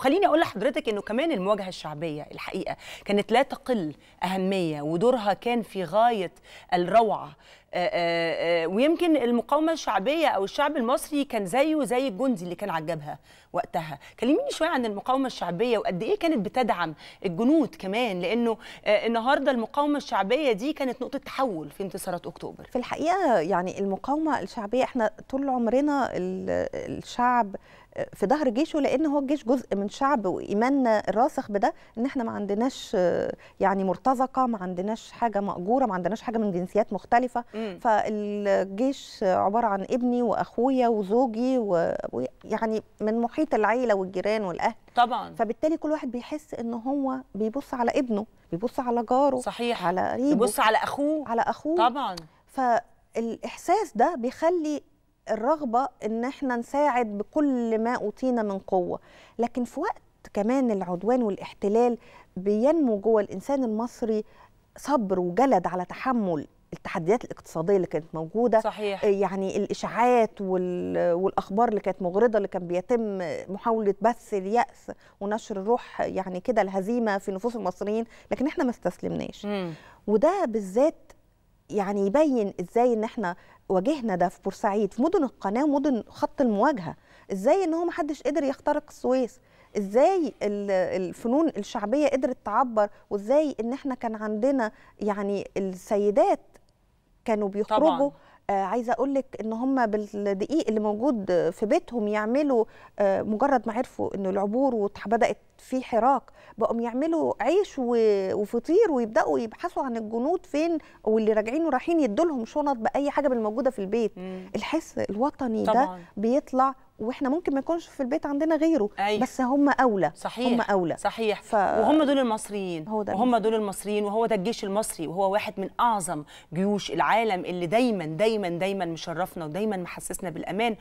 وخليني اقول لحضرتك انه كمان المواجهه الشعبيه الحقيقه كانت لا تقل اهميه ودورها كان في غايه الروعه آه، آه، آه، ويمكن المقاومه الشعبيه او الشعب المصري كان زيه زي الجندي اللي كان عجبها وقتها كلميني شويه عن المقاومه الشعبيه وقد ايه كانت بتدعم الجنود كمان لانه النهارده المقاومه الشعبيه دي كانت نقطه تحول في انتصارات اكتوبر في الحقيقه يعني المقاومه الشعبيه احنا طول عمرنا الشعب في ظهر جيشه لان هو الجيش جزء من شعب وايماننا الراسخ بده ان احنا ما عندناش يعني مرتزقه ما عندناش حاجه ماجوره ما عندناش حاجه من جنسيات مختلفه م. فالجيش عباره عن ابني واخويا وزوجي ويعني من محيط العيله والجيران والاهل طبعا فبالتالي كل واحد بيحس ان هو بيبص على ابنه بيبص على جاره صحيح على قريبه بيبص على اخوه على اخوه طبعا فالاحساس ده بيخلي الرغبه ان احنا نساعد بكل ما اوتينا من قوه لكن في وقت كمان العدوان والاحتلال بينمو جوه الانسان المصري صبر وجلد على تحمل التحديات الاقتصاديه اللي كانت موجوده صحيح. آه، يعني الاشاعات والاخبار اللي كانت مغرضه اللي كان بيتم محاوله بث الياس ونشر الروح يعني كده الهزيمه في نفوس المصريين لكن احنا ما استسلمناش وده بالذات يعني يبين ازاي ان احنا واجهنا ده في بورسعيد في مدن القناه ومدن خط المواجهه ازاي ان هو ما حدش قدر يخترق السويس ازاي الفنون الشعبيه قدرت تعبر وازاي ان احنا كان عندنا يعني السيدات كانوا بيخرجوا طبعاً. آه، عايزه اقول لك ان هم بالدقيق اللي موجود في بيتهم يعملوا آه، مجرد ما عرفوا ان العبور بدات في حراك بقوا يعملوا عيش وفطير ويبداوا يبحثوا عن الجنود فين واللي راجعين ورايحين يدوا لهم شنط باي حاجه بالموجوده في البيت الحس الوطني طبعاً. ده بيطلع واحنا ممكن ما يكونش في البيت عندنا غيره أيوة. بس هم اولى صحيح هم اولى صحيح ف... وهم دول المصريين هو ده وهم دول المصريين وهو ده الجيش المصري وهو واحد من اعظم جيوش العالم اللي دايما دايما دايما مشرفنا ودايما محسسنا بالامان